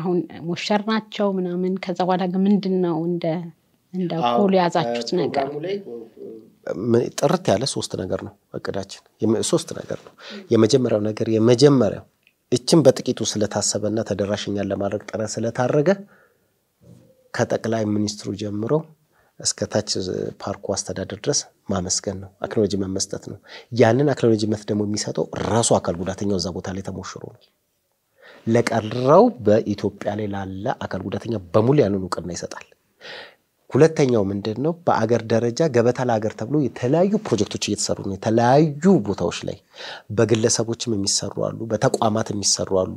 አሁን ሞሸር ናቸው ምናምን፣ ከዛ በኋላ ግን ምንድን ነው እንደ እንደ የያዛችሁት ነገር? ጥርት ያለ ሶስት ነገር ነው እቅዳችን። ሶስት ነገር ነው። የመጀመሪያው ነገር የመጀመሪያው እችን በጥቂቱ ስለታሰበና ተደራሽኛን ለማድረግ ጥረት ስለታረገ ከጠቅላይ ሚኒስትሩ ጀምሮ እስከ ታች ፓርኩ አስተዳደር ድረስ ማመስገን ነው፣ አክኖሎጂ መመስጠት ነው። ያንን መት ደግሞ የሚሰጠው ራሱ አካል ጉዳተኛው እዛ ቦታ ላይ ተሞሽሮ ነው። ለቀረው በኢትዮጵያ ላይ ላለ አካል ጉዳተኛ በሙሉ ያንን እውቅና ይሰጣል። ሁለተኛው ምንድን ነው? በአገር ደረጃ ገበታ ለአገር ተብሎ የተለያዩ ፕሮጀክቶች እየተሰሩ ነው። የተለያዩ ቦታዎች ላይ በግለሰቦችም የሚሰሩ አሉ፣ በተቋማት የሚሰሩ አሉ።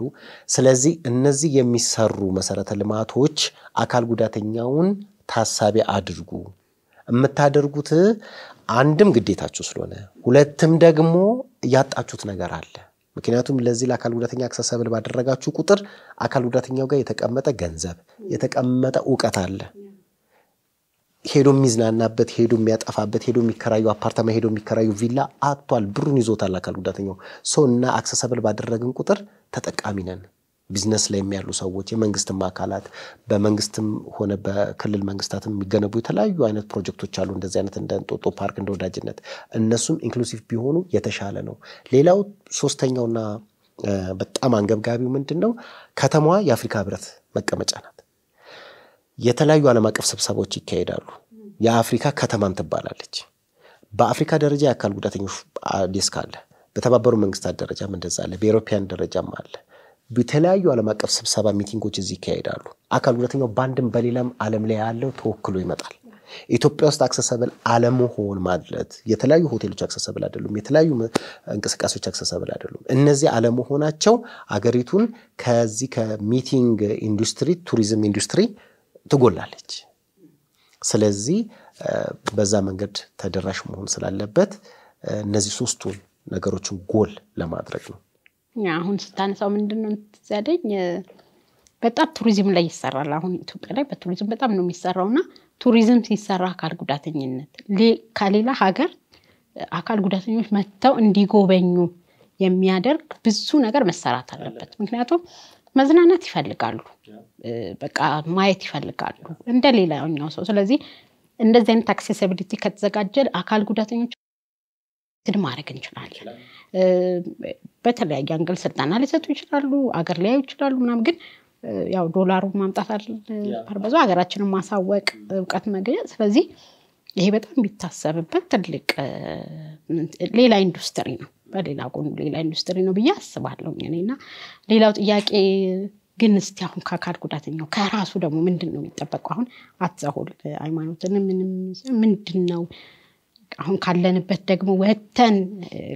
ስለዚህ እነዚህ የሚሰሩ መሰረተ ልማቶች አካል ጉዳተኛውን ታሳቢ አድርጉ። የምታደርጉት አንድም ግዴታችሁ ስለሆነ፣ ሁለትም ደግሞ ያጣችሁት ነገር አለ። ምክንያቱም ለዚህ ለአካል ጉዳተኛ አክሰሰብል ባደረጋችሁ ቁጥር አካል ጉዳተኛው ጋር የተቀመጠ ገንዘብ የተቀመጠ እውቀት አለ። ሄዶ የሚዝናናበት ሄዶ የሚያጠፋበት ሄዶ የሚከራዩ አፓርታማ ሄዶ የሚከራዩ ቪላ አጥቷል። ብሩን ይዞታል አካል ጉዳተኛው ሰው እና አክሰሰብል ባደረግን ቁጥር ተጠቃሚ ነን። ቢዝነስ ላይ ያሉ ሰዎች የመንግስትም አካላት በመንግስትም ሆነ በክልል መንግስታትም የሚገነቡ የተለያዩ አይነት ፕሮጀክቶች አሉ። እንደዚህ አይነት እንደ እንጦጦ ፓርክ፣ እንደ ወዳጅነት እነሱም ኢንክሉሲቭ ቢሆኑ የተሻለ ነው። ሌላው ሶስተኛውና በጣም አንገብጋቢው ምንድን ነው? ከተማዋ የአፍሪካ ህብረት መቀመጫ ናት። የተለያዩ ዓለም አቀፍ ስብሰባዎች ይካሄዳሉ። የአፍሪካ ከተማም ትባላለች። በአፍሪካ ደረጃ የአካል ጉዳተኞች ዴስክ አለ። በተባበሩ መንግስታት ደረጃም እንደዛ አለ። በኤሮፒያን ደረጃም አለ። የተለያዩ ዓለም አቀፍ ስብሰባ ሚቲንጎች እዚህ ይካሄዳሉ። አካል ጉዳተኛው በአንድም በሌላም ዓለም ላይ ያለው ተወክሎ ይመጣል። ኢትዮጵያ ውስጥ አክሰሰብል አለመሆን ማለት የተለያዩ ሆቴሎች አክሰሰብል አይደሉም፣ የተለያዩ እንቅስቃሴዎች አክሰሰብል አይደሉም። እነዚህ አለመሆናቸው አገሪቱን ከዚህ ከሚቲንግ ኢንዱስትሪ ቱሪዝም ኢንዱስትሪ ትጎላለች። ስለዚህ በዛ መንገድ ተደራሽ መሆን ስላለበት እነዚህ ሶስቱን ነገሮችን ጎል ለማድረግ ነው። አሁን ስታነሳው ምንድን ነው በጣም ቱሪዝም ላይ ይሰራል። አሁን ኢትዮጵያ ላይ በቱሪዝም በጣም ነው የሚሰራው እና ቱሪዝም ሲሰራ አካል ጉዳተኝነት ከሌላ ሀገር አካል ጉዳተኞች መጥተው እንዲጎበኙ የሚያደርግ ብዙ ነገር መሰራት አለበት። ምክንያቱም መዝናናት ይፈልጋሉ፣ በቃ ማየት ይፈልጋሉ እንደ ሌላኛው ሰው። ስለዚህ እንደዚህ አይነት አክሴሲቢሊቲ ከተዘጋጀ አካል ጉዳተኞች ማድረግ እንችላለን። በተለያየ አንገል ስልጠና ሊሰጡ ይችላሉ፣ አገር ሊያዩ ይችላሉ ምናም ግን ያው ዶላሩን ማምጣት አርበዛ ሀገራችንን ማሳወቅ እውቀት መገኘት። ስለዚህ ይሄ በጣም የሚታሰብበት ትልቅ ሌላ ኢንዱስትሪ ነው፣ በሌላ ጎኑ ሌላ ኢንዱስትሪ ነው ብዬ አስባለሁ እና ሌላው ጥያቄ ግን እስቲ አሁን ከአካል ጉዳተኛው ከራሱ ደግሞ ምንድን ነው የሚጠበቀው? አሁን አትዘሁል ሃይማኖትን ምንም ምንድን ነው አሁን ካለንበት ደግሞ ወተን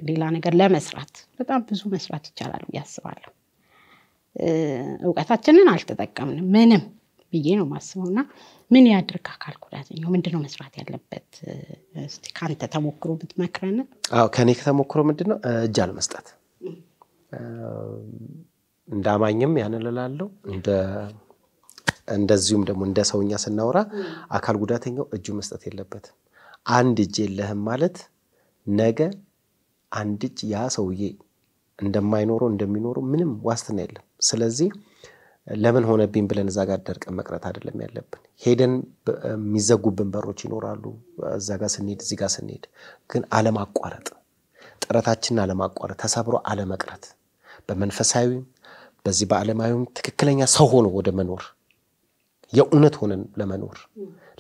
ሌላ ነገር ለመስራት በጣም ብዙ መስራት ይቻላል ብዬ አስባለሁ። እውቀታችንን አልተጠቀምንም ምንም ብዬ ነው ማስበው እና ምን ያድርግ አካል ጉዳተኛው ምንድነው መስራት ያለበት? እስኪ ከአንተ ተሞክሮ ብትመክረን። አዎ ከኔ ከተሞክሮ ምንድነው እጅ አለመስጠት። እንደ አማኝም ያንን እላለሁ እንደዚሁም ደግሞ እንደ ሰውኛ ስናወራ አካል ጉዳተኛው እጁ መስጠት የለበትም። አንድ እጅ የለህም ማለት ነገ አንድ እጅ ያ ሰውዬ እንደማይኖረው እንደሚኖረው ምንም ዋስትና የለም። ስለዚህ ለምን ሆነብኝ ብለን እዛ ጋር ደርቀን መቅረት አይደለም ያለብን። ሄደን የሚዘጉብን በሮች ይኖራሉ። እዛ ጋር ስንሄድ፣ እዚህ ጋር ስንሄድ ግን አለማቋረጥ፣ ጥረታችንን አለማቋረጥ፣ ተሰብሮ አለመቅረት፣ በመንፈሳዊም በዚህ በዓለማዊም ትክክለኛ ሰው ሆኖ ወደ መኖር የእውነት ሆነን ለመኖር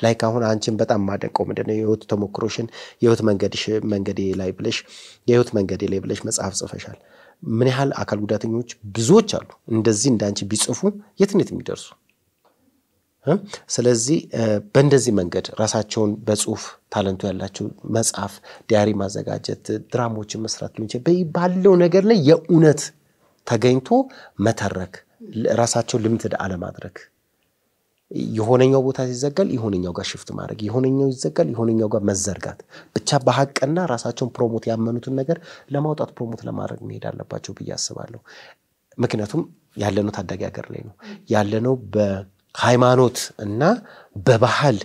ላይክ አሁን አንቺን በጣም ማደንቀው ምንድነው የህይወት ተሞክሮሽን የህይወት መንገድሽ መንገዴ ላይ ብለሽ የህይወት መንገዴ ላይ ብለሽ መጽሐፍ ጽፈሻል። ምን ያህል አካል ጉዳተኞች ብዙዎች አሉ እንደዚህ እንዳንቺ ቢጽፉ የትኔት የሚደርሱ ስለዚህ በእንደዚህ መንገድ ራሳቸውን በጽሁፍ ታለንቱ ያላቸው መጽሐፍ፣ ዲያሪ ማዘጋጀት፣ ድራሞችን መስራት ሊሆን ባለው ነገር ላይ የእውነት ተገኝቶ መተረክ ራሳቸው ልምትድ አለማድረግ የሆነኛው ቦታ ሲዘጋል የሆነኛው ጋር ሽፍት ማድረግ፣ የሆነኛው ይዘጋል የሆነኛው ጋር መዘርጋት፣ ብቻ በሀቅና ራሳቸውን ፕሮሞት ያመኑትን ነገር ለማውጣት ፕሮሞት ለማድረግ መሄድ አለባቸው ብዬ አስባለሁ። ምክንያቱም ያለነው ታዳጊ ሀገር ላይ ነው ያለነው በሃይማኖት እና በባህል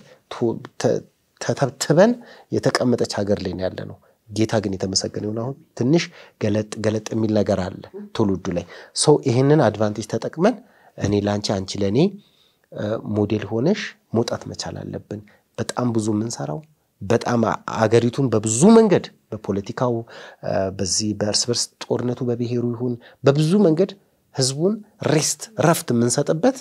ተተብትበን የተቀመጠች ሀገር ላይ ነው ያለነው። ጌታ ግን የተመሰገነ ይሁን። አሁን ትንሽ ገለጥ ገለጥ የሚል ነገር አለ ትውልዱ ላይ ሰው ይህንን አድቫንቴጅ ተጠቅመን እኔ ለአንቺ አንቺ ለእኔ ሞዴል ሆነሽ መውጣት መቻል አለብን። በጣም ብዙ የምንሰራው በጣም አገሪቱን በብዙ መንገድ በፖለቲካው፣ በዚህ በእርስ በርስ ጦርነቱ፣ በብሔሩ ይሁን በብዙ መንገድ ህዝቡን ሬስት ረፍት የምንሰጥበት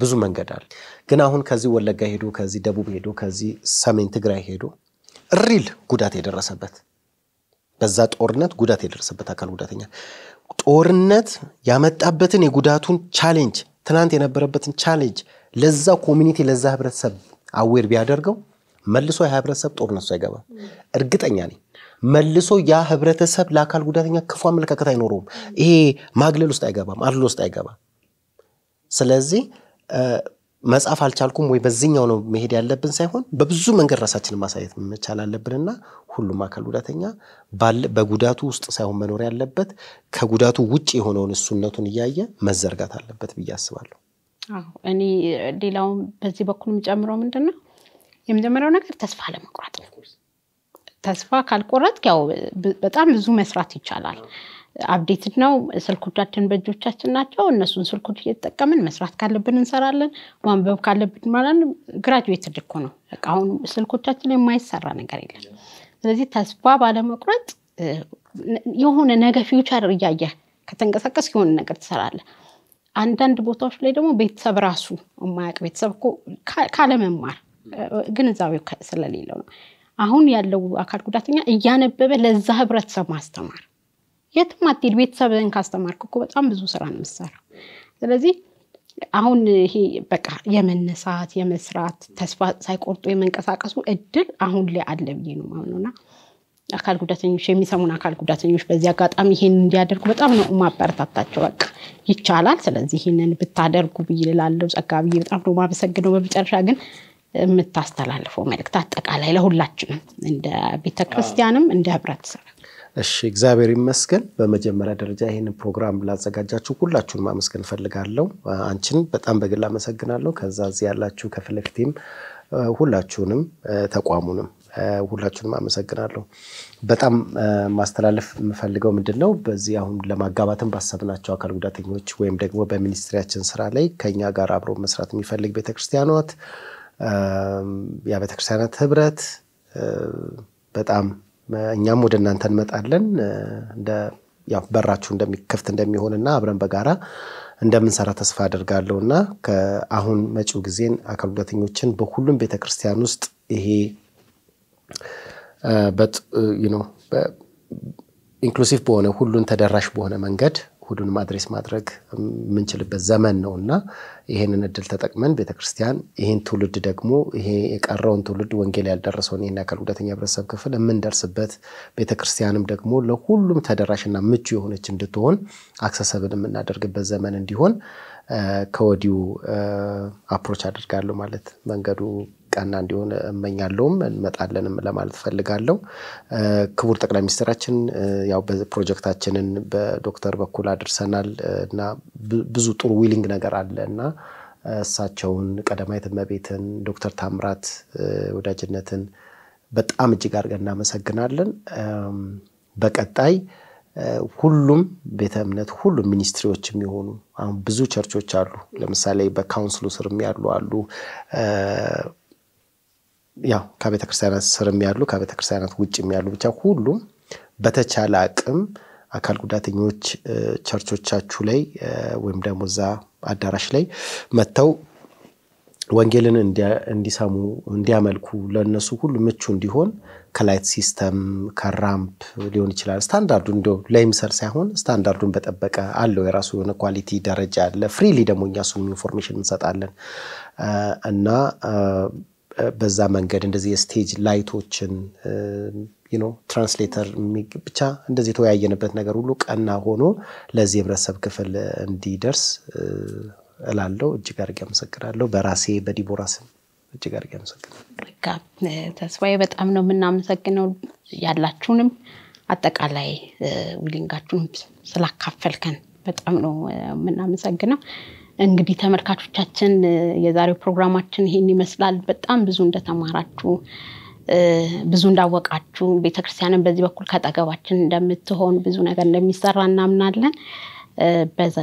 ብዙ መንገድ አለ። ግን አሁን ከዚህ ወለጋ ሄዶ ከዚህ ደቡብ ሄዶ ከዚህ ሰሜን ትግራይ ሄዶ ሪል ጉዳት የደረሰበት በዛ ጦርነት ጉዳት የደረሰበት አካል ጉዳተኛ ጦርነት ያመጣበትን የጉዳቱን ቻሌንጅ ትናንት የነበረበትን ቻሌንጅ ለዛ ኮሚኒቲ ለዛ ህብረተሰብ አዌር ቢያደርገው መልሶ ያ ህብረተሰብ ጦርነቱ አይገባም። እርግጠኛ ነኝ መልሶ ያ ህብረተሰብ ለአካል ጉዳተኛ ክፉ አመለካከት አይኖረውም። ይሄ ማግለል ውስጥ አይገባም፣ አድሎ ውስጥ አይገባም። ስለዚህ መጽሐፍ አልቻልኩም ወይ በዚህኛው ነው መሄድ ያለብን ሳይሆን በብዙ መንገድ ራሳችንን ማሳየት መቻል አለብንና ሁሉም አካል ጉዳተኛ በጉዳቱ ውስጥ ሳይሆን መኖር ያለበት ከጉዳቱ ውጭ የሆነውን እሱነቱን እያየ መዘርጋት አለበት ብዬ አስባለሁ። እኔ ሌላውም በዚህ በኩል የምጨምረው ምንድን ነው የመጀመሪያው ነገር ተስፋ ለመቁረጥ ተስፋ ካልቆረጥ ያው በጣም ብዙ መስራት ይቻላል። አብዴትድ ነው። ስልኮቻችን በእጆቻችን ናቸው። እነሱን ስልኮች እየተጠቀምን መስራት ካለብን እንሰራለን፣ ማንበብ ካለብን ማለት ግራጁዌትድ ድኮ ነው። አሁን ስልኮቻችን የማይሰራ ነገር የለም። ስለዚህ ተስፋ ባለመቁረጥ የሆነ ነገ ፊውቸር እያየህ ከተንቀሳቀስ የሆነ ነገር ትሰራለህ። አንዳንድ ቦታዎች ላይ ደግሞ ቤተሰብ ራሱ የማያውቅ ቤተሰብ እኮ ካለመማር ግንዛቤው ስለሌለው ነው። አሁን ያለው አካል ጉዳተኛ እያነበበ ለዛ ህብረተሰብ ማስተማር የትም አትሄድ። ቤተሰብን ካስተማርክ እኮ በጣም ብዙ ስራ ነው የምትሰራው። ስለዚህ አሁን ይሄ በቃ የመነሳት የመስራት ተስፋ ሳይቆርጡ የመንቀሳቀሱ እድል አሁን ላይ አለ ብዬ ነው ማምነውና አካል ጉዳተኞች የሚሰሙን አካል ጉዳተኞች በዚህ አጋጣሚ ይሄን እንዲያደርጉ በጣም ነው ማበረታታቸው። በቃ ይቻላል። ስለዚህ ይህንን ብታደርጉ ብዬ እላለሁ። ጸጋ ብዬ በጣም ነው ማመሰግነው። በመጨረሻ ግን የምታስተላልፈው መልእክት አጠቃላይ ለሁላችንም እንደ ቤተክርስቲያንም እንደ ህብረተሰብ እሺ እግዚአብሔር ይመስገን። በመጀመሪያ ደረጃ ይህን ፕሮግራም ላዘጋጃችሁ ሁላችሁን ማመስገን እፈልጋለሁ። አንቺን በጣም በግል አመሰግናለሁ። ከዛ እዚህ ያላችሁ ከፊት ለፊቴም ሁላችሁንም ተቋሙንም ሁላችሁንም አመሰግናለሁ። በጣም ማስተላለፍ የምፈልገው ምንድን ነው በዚህ አሁን ለማጋባትን ባሰብናቸው አካል ጉዳተኞች ወይም ደግሞ በሚኒስትሪያችን ስራ ላይ ከኛ ጋር አብሮ መስራት የሚፈልግ ቤተክርስቲያናት የቤተክርስቲያናት ህብረት በጣም እኛም ወደ እናንተ እንመጣለን በራችሁ እንደሚከፍት እንደሚሆንና አብረን በጋራ እንደምንሰራ ተስፋ እና ከአሁን መጪው ጊዜን አካል ጉዳተኞችን በሁሉም ቤተክርስቲያን ውስጥ ይሄ ኢንክሉሲቭ በሆነ ሁሉን ተደራሽ በሆነ መንገድ ሁሉንም አድሬስ ማድረግ የምንችልበት ዘመን ነው እና ይህንን እድል ተጠቅመን ቤተክርስቲያን ይህን ትውልድ ደግሞ ይሄ የቀረውን ትውልድ ወንጌል ያልደረሰውን ይህን አካል ጉዳተኛ ህብረተሰብ ክፍል የምንደርስበት ቤተክርስቲያንም ደግሞ ለሁሉም ተደራሽና ምቹ የሆነች እንድትሆን አክሰሰብን የምናደርግበት ዘመን እንዲሆን ከወዲሁ አፕሮች አድርጋለሁ ማለት መንገዱ ቀና እንዲሆን እመኛለውም እንመጣለንም ለማለት ፈልጋለው ክቡር ጠቅላይ ሚኒስትራችን ያው ፕሮጀክታችንን በዶክተር በኩል አድርሰናል እና ብዙ ጥሩ ዊሊንግ ነገር አለ እና እሳቸውን ቀዳማዊት እመቤትን ዶክተር ታምራት ወዳጅነትን በጣም እጅግ አርገ እናመሰግናለን። በቀጣይ ሁሉም ቤተ እምነት ሁሉም ሚኒስትሪዎች የሚሆኑ አሁን ብዙ ቸርቾች አሉ። ለምሳሌ በካውንስሉ ስር ያሉ አሉ። ያው ከቤተ ክርስቲያናት ስርም ያሉ ከቤተ ክርስቲያናት ውጭም ያሉ ብቻ ሁሉም በተቻለ አቅም አካል ጉዳተኞች ቸርቾቻችሁ ላይ ወይም ደግሞ እዛ አዳራሽ ላይ መጥተው ወንጌልን እንዲሰሙ እንዲያመልኩ ለነሱ ሁሉ ምቹ እንዲሆን ከላይት ሲስተም ከራምፕ ሊሆን ይችላል። ስታንዳርዱ እንዲ ለይምሰል ሳይሆን ስታንዳርዱን በጠበቀ አለው የራሱ የሆነ ኳሊቲ ደረጃ አለ። ፍሪሊ ደግሞ እኛ ኢንፎርሜሽን እንሰጣለን እና በዛ መንገድ እንደዚህ የስቴጅ ላይቶችን ነው ትራንስሌተር ብቻ እንደዚህ የተወያየንበት ነገር ሁሉ ቀና ሆኖ ለዚህ የህብረተሰብ ክፍል እንዲደርስ እላለው። እጅግ አድርጌ አመሰግናለሁ። በራሴ በዲቦራ ስም እጅግ አድርጌ አመሰግናለሁ። ተስፋዬ በጣም ነው የምናመሰግነው ያላችሁንም አጠቃላይ ዊሊንጋችሁን ስላካፈልከን በጣም ነው የምናመሰግነው። እንግዲህ ተመልካቾቻችን የዛሬው ፕሮግራማችን ይሄን ይመስላል። በጣም ብዙ እንደተማራችሁ ብዙ እንዳወቃችሁ ቤተክርስቲያንን በዚህ በኩል ከጠገባችን እንደምትሆን ብዙ ነገር እንደሚሰራ እናምናለን።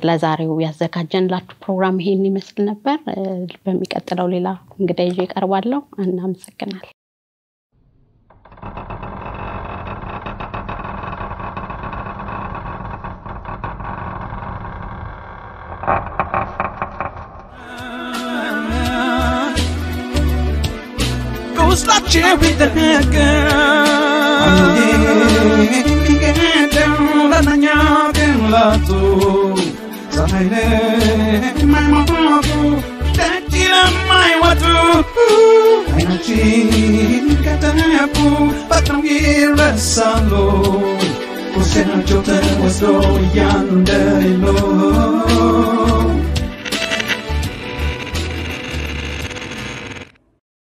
ለዛሬው ያዘጋጀንላችሁ ፕሮግራም ይሄን ይመስል ነበር። በሚቀጥለው ሌላ እንግዳ ይዤ እቀርባለሁ። እናመሰግናል። تشاوي ذاك My mother, that killer, my water. Imagine que tempo para tranquilo salo. Você não te ouve, mas estou olhando de novo.